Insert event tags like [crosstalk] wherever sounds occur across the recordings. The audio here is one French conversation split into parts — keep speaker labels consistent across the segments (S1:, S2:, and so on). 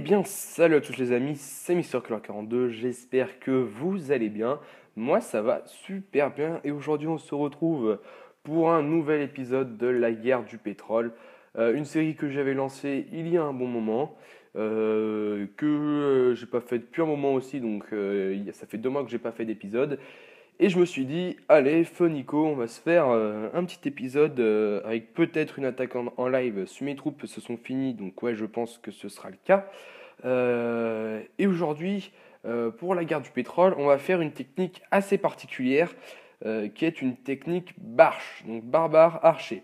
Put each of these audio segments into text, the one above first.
S1: Eh bien, salut à tous les amis, c'est color 42 j'espère que vous allez bien. Moi, ça va super bien et aujourd'hui, on se retrouve pour un nouvel épisode de La guerre du pétrole, euh, une série que j'avais lancée il y a un bon moment, euh, que euh, j'ai pas fait depuis un moment aussi, donc ça fait deux mois que j'ai pas fait d'épisode. Et je me suis dit, allez, Fonico, on va se faire un petit épisode avec peut-être une attaque en, en live. Si mes troupes se sont finies, donc ouais, je pense que ce sera le cas. Euh, et aujourd'hui, euh, pour la guerre du pétrole, on va faire une technique assez particulière euh, qui est une technique barche, donc barbare archer.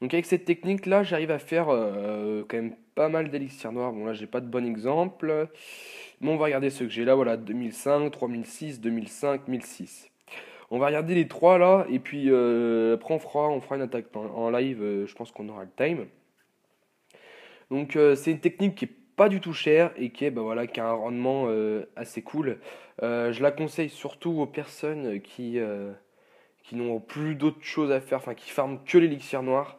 S1: Donc avec cette technique là, j'arrive à faire quand même pas mal d'élixirs noirs. Bon là, j'ai pas de bon exemple, mais on va regarder ceux que j'ai là. Voilà, 2005, 3006, 2005, 1006. On va regarder les trois là, et puis après on fera, on fera une attaque en, live. je pense qu'on aura le time. Donc c'est une technique qui est pas du tout cher et qui, est, bah voilà, qui a un rendement euh, assez cool. Euh, je la conseille surtout aux personnes qui, euh, qui n'ont plus d'autres choses à faire, enfin qui ferment que l'élixir noir.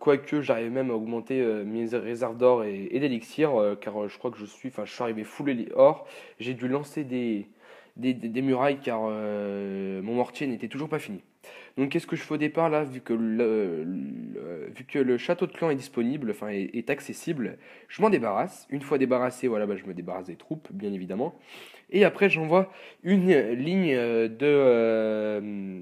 S1: Quoique j'arrive même à augmenter mes réserves d'or et, d'élixir, car je crois que je suis, enfin je suis arrivé full or. J'ai dû lancer des, des, murailles car euh, mon mortier n'était toujours pas fini. Donc qu'est-ce que je fais au départ là, vu que le, vu que le château de clan est disponible, enfin est, accessible, je m'en débarrasse. Une fois débarrassé, voilà, bah, je me débarrasse des troupes, bien évidemment. Et après, j'envoie une ligne euh, de, euh,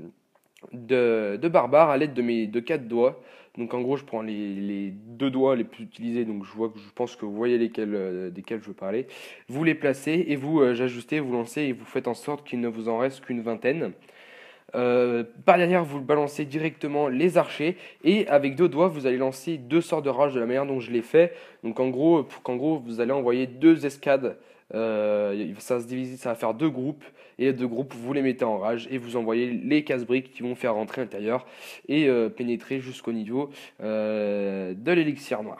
S1: de, de barbares à l'aide de mes de quatre doigts. Donc en gros, je prends les, les, deux doigts les plus utilisés, donc je, vois, je pense que vous voyez lesquels, euh, desquels je veux parler. Vous les placez et vous euh, j'ajustez, vous lancez et vous faites en sorte qu'il ne vous en reste qu'une vingtaine. Euh, par derrière, vous balancez directement les archers et avec deux doigts, vous allez lancer deux sorts de rage de la manière dont je l'ai fait. Donc en gros, pour qu'en gros, vous allez envoyer deux escades euh, ça, se divise, ça va faire deux groupes, et les deux groupes, vous les mettez en rage, et vous envoyez les casse-briques qui vont faire rentrer à l'intérieur et euh, pénétrer jusqu'au niveau euh, de l'élixir noir.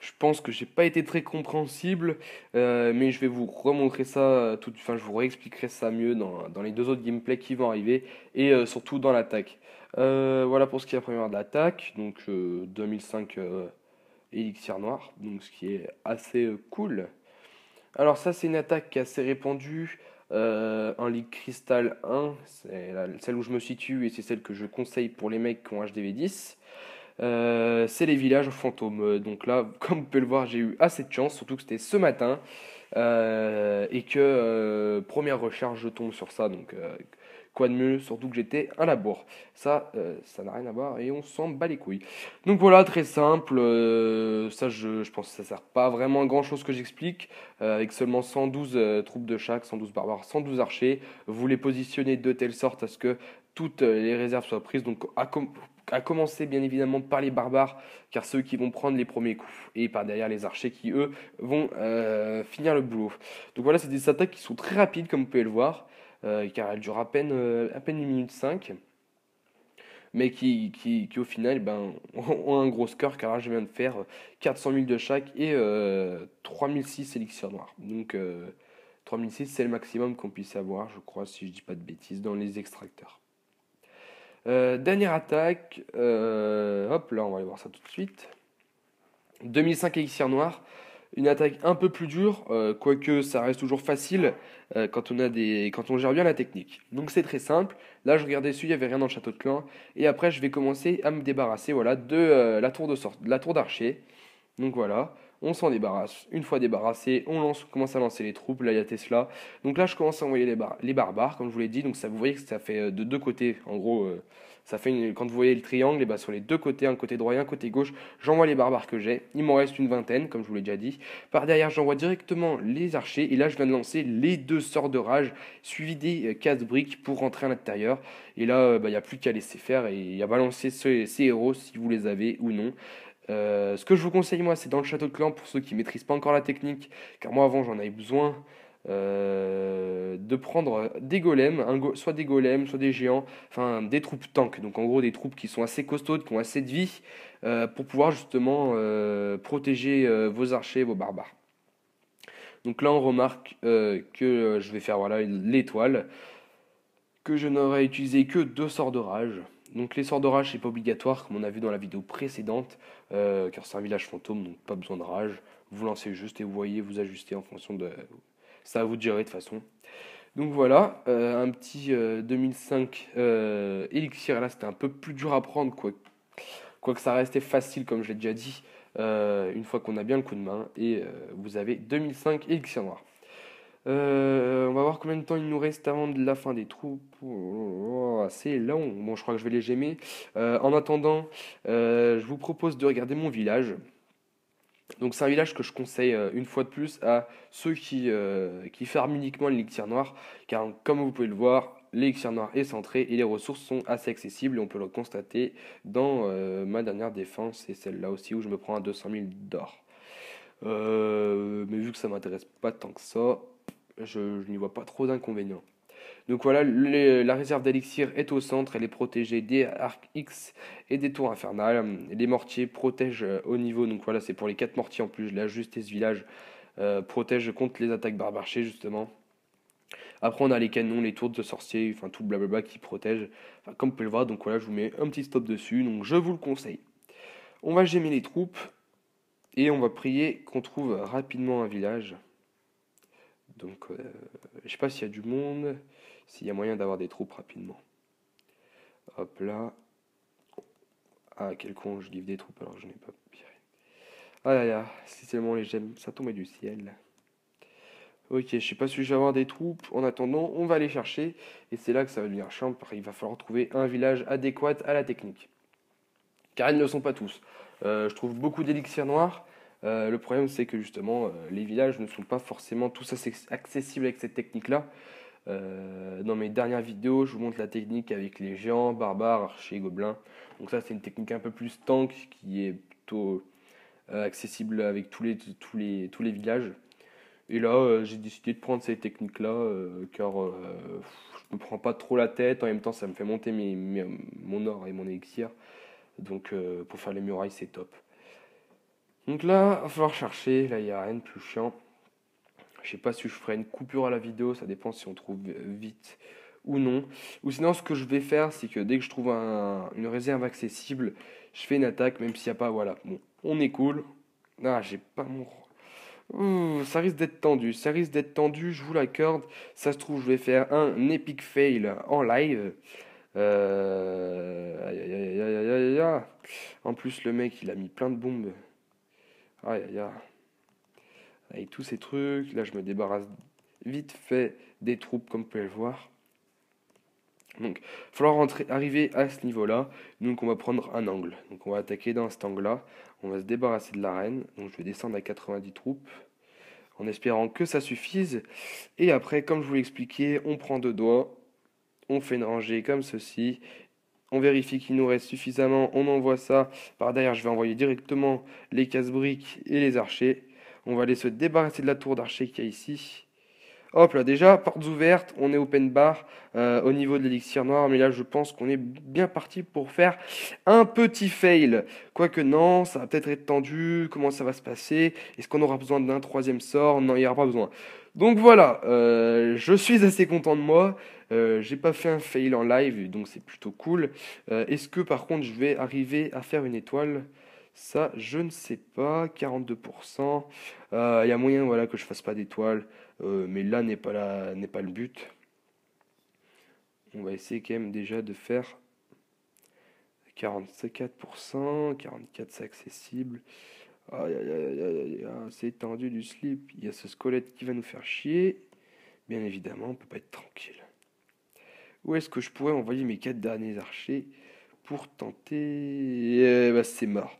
S1: Je pense que j'ai pas été très compréhensible, mais je vais vous remontrer ça, tout, enfin je vous réexpliquerai ça mieux dans, les deux autres gameplays qui vont arriver, et surtout dans l'attaque. voilà pour ce qui est la première de l'attaque, donc 2005 élixir noir, donc ce qui est assez cool. Alors ça c'est une attaque qui est assez répandue euh, Un en Ligue Crystal 1, c'est celle où je me situe et c'est celle que je conseille pour les mecs qui ont HDV10. Euh, c'est les villages fantômes. Donc là, [laughs] comme vous pouvez le voir, j'ai eu assez de chance, surtout que c'était ce matin. Euh, et que première recherche, je tombe sur ça. Donc Quoi de mieux, surtout que j'étais un labour. Ça, euh, ça n'a rien à voir et on s'en bat les couilles. Donc voilà, très simple. Euh, ça, je, pense que ça sert pas vraiment à grand chose que j'explique. Euh, avec seulement 112 troupes de chaque, 112 barbares, 112 archers, vous les positionnez de telle sorte à ce que toutes les réserves soient prises. Donc à commencer bien évidemment par les barbares, car ceux qui vont prendre les premiers coups, et par derrière les archers qui, eux, vont finir le boulot. Donc voilà, c'est des attaques qui sont très rapides, comme vous pouvez le voir. Euh, car elle dure à peine, euh, à peine 1 minute 5 mais qui, qui, qui, au final ben, [laughs] ont un gros score car là je viens de faire 400 euh, 000 de chaque et euh, 3006 élixirs noirs. Donc euh, 3006 c'est le maximum qu'on puisse avoir je crois si je dis pas de bêtises dans les extracteurs. dernière attaque, hop là on va aller voir ça tout de suite. 2005 élixirs noirs, une attaque un peu plus dure, euh, quoique ça reste toujours facile euh, quand, on a des, quand on gère bien la technique. Donc c'est très simple. Là, je regardais dessus, il n'y avait rien dans le château de clan. Et après, je vais commencer à me débarrasser voilà, de euh, la tour de sorte, la tour d'archer. Donc voilà on s'en débarrasse. Une fois débarrassé, on lance, commence à lancer les troupes. Là, il y a Tesla. Donc là, je commence à envoyer les, bar les barbares, comme je vous l'ai dit. Donc ça, vous voyez que ça fait euh, de deux côtés. En gros, euh, ça fait quand vous voyez le triangle, et eh bah, ben, sur les deux côtés, un côté droit et un côté gauche, j'envoie les barbares que j'ai. Il m'en reste une vingtaine, comme je vous l'ai déjà dit. Par derrière, j'envoie directement les archers. Et là, je viens de lancer les deux sorts de rage, suivis des euh, casse briques pour rentrer à l'intérieur. Et là, bah, il n'y a plus qu'à laisser faire et à balancer ces héros si vous les avez ou non. Euh, ce que je vous conseille moi, c'est dans le château de clan pour ceux qui ne maîtrisent pas encore la technique, car moi avant j'en avais besoin. Euh, de prendre des golems, soit des golems, soit des géants, enfin des troupes tanks, donc en gros des troupes qui sont assez costaudes, qui ont assez de vie, euh, pour pouvoir justement protéger vos archers vos barbares. Donc là on remarque que je vais faire voilà l'étoile, que je n'aurai utilisé que deux sorts de rage. Donc l'essor d'orage c'est pas obligatoire comme on a vu dans la vidéo précédente, euh, car c'est un village fantôme, donc pas besoin de rage. Vous lancez juste et vous voyez, vous ajustez en fonction de... Ça va vous gérer de façon. Donc voilà, euh, un petit euh, 2005 Elixir, euh, là c'était un peu plus dur à prendre, quoique quoi ça restait facile comme je l'ai déjà dit, une fois qu'on a bien le coup de main, et vous avez 2005 élixir noir. Euh, on va voir combien de temps il nous reste avant la fin des troupes. c'est oh, long. Bon, je crois que je vais les gêner. Euh, en attendant, euh, je vous propose de regarder mon village. Donc c'est un village que je conseille une fois de plus à ceux qui, qui ferment uniquement l'élixir noir. Car comme vous pouvez le voir, l'élixir noir est centré et les ressources sont assez accessibles. Et on peut le constater dans ma dernière défense et celle-là aussi où je me prends à 200 000 d'or. mais vu que ça m'intéresse pas tant que ça, je, n'y vois pas trop d'inconvénients. Donc voilà, la réserve d'élixir est au centre, elle est protégée des arcs X et des tours infernales. Les mortiers protègent euh, au niveau, donc voilà, c'est pour les 4 mortiers en plus, la justesse village euh, protège contre les attaques barbarchées justement. Après on a les canons, les tours de sorciers, enfin tout blablabla qui protège. comme vous pouvez le voir, donc voilà, je vous mets un petit stop dessus, donc je vous le conseille. On va gémer les troupes et on va prier qu'on trouve rapidement un village. Donc, euh, je ne sais pas s'il y a du monde, s'il y a moyen d'avoir des troupes rapidement. Hop là. Ah, quel con, je livre des troupes alors je n'ai pas piré. Ah là là, si seulement les gemmes, ça tombait du ciel. Ok, je sais pas si je vais avoir des troupes. En attendant, on va aller chercher. Et c'est là que ça va devenir chiant. Il va falloir trouver un village adéquat à la technique. Car elles ne le sont pas tous. Euh, je trouve beaucoup d'élixirs noirs. Euh, le problème, c'est que justement, euh, les villages ne sont pas forcément tous accessibles avec cette technique-là. Euh, dans mes dernières vidéos, je vous montre la technique avec les géants, barbares, archers, gobelins. Donc ça, c'est une technique un peu plus tank qui est plutôt accessible avec tous les, villages. Et là, j'ai décidé de prendre cette technique-là car je me prends pas trop la tête. En même temps, ça me fait monter mon or et mon élixir. Donc pour faire les murailles, c'est top. Donc là, il va falloir chercher. Là, il n'y a rien de plus chiant. Je sais pas si je ferai une coupure à la vidéo, ça dépend si on trouve euh, vite ou non. Ou sinon, ce que je vais faire, c'est que dès que je trouve une réserve accessible, je fais une attaque, même s'il n'y a pas. Voilà, bon, on est cool. Ah, j'ai pas mon. ça risque d'être tendu, ça risque d'être tendu, je vous l'accorde. Ça se trouve, je vais faire un epic fail en live. Euh... Aïe, aïe, aïe, en plus, le mec, il a mis plein de bombes. Aïe aïe aïe. Avec tous ces trucs, là je me débarrasse vite fait des troupes comme vous pouvez le voir. Donc, il falloir arriver à ce niveau-là. Donc, on va prendre un angle. Donc, on va attaquer dans cet angle-là. On va se débarrasser de la reine. Donc, je vais descendre à 90 troupes en espérant que ça suffise. Et après, comme je vous l'expliquais, on prend deux doigts, on fait une rangée comme ceci, on vérifie qu'il nous reste suffisamment, on envoie ça. Par derrière, je vais envoyer directement les casse-briques et les archers. On va aller se débarrasser de la tour d'archer qu'il y a ici. Hop là, déjà, portes ouvertes, on est open bar euh, au niveau de l'élixir noir, mais là je pense qu'on est bien parti pour faire un petit fail. Quoique non, ça va peut-être être tendu, comment ça va se passer Est-ce qu'on aura besoin d'un troisième sort Non, il n'y aura pas besoin. Donc voilà, euh, je suis assez content de moi. Euh, j'ai pas fait un fail en live, donc c'est plutôt cool. Euh, est-ce que par contre je vais arriver à faire une étoile Ça, je ne sais pas. 42%. Il y a moyen voilà, que je fasse pas d'étoile, mais là n'est pas, pas le but. On va essayer quand même déjà de faire 44%. 44% c'est accessible. Ah, c'est tendu du slip. Il y a ce squelette qui va nous faire chier. Bien évidemment, on ne peut pas être tranquille. Où est-ce que je pourrais envoyer mes quatre derniers archers pour tenter. Eh ben, c'est mort.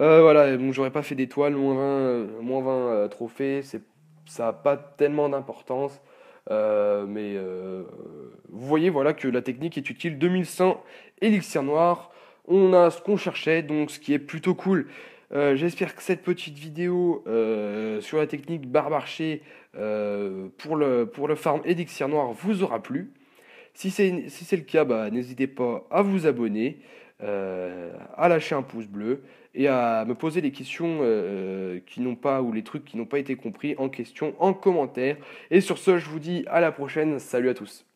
S1: Euh, voilà, bon, j'aurais pas fait d'étoiles, moins 20, euh, euh, trophées, ça n'a pas tellement d'importance. mais vous voyez, voilà que la technique est utile. 2100 élixir noir, on a ce qu'on cherchait, donc ce qui est plutôt cool. Euh, j'espère que cette petite vidéo euh, sur la technique barbarché euh, pour, le, pour le farm élixir noir vous aura plu. Si c'est si le cas, bah, n'hésitez pas à vous abonner, euh, à lâcher un pouce bleu et à me poser les questions qui n'ont pas ou les trucs qui n'ont pas été compris en question en commentaire. Et sur ce, je vous dis à la prochaine. Salut à tous.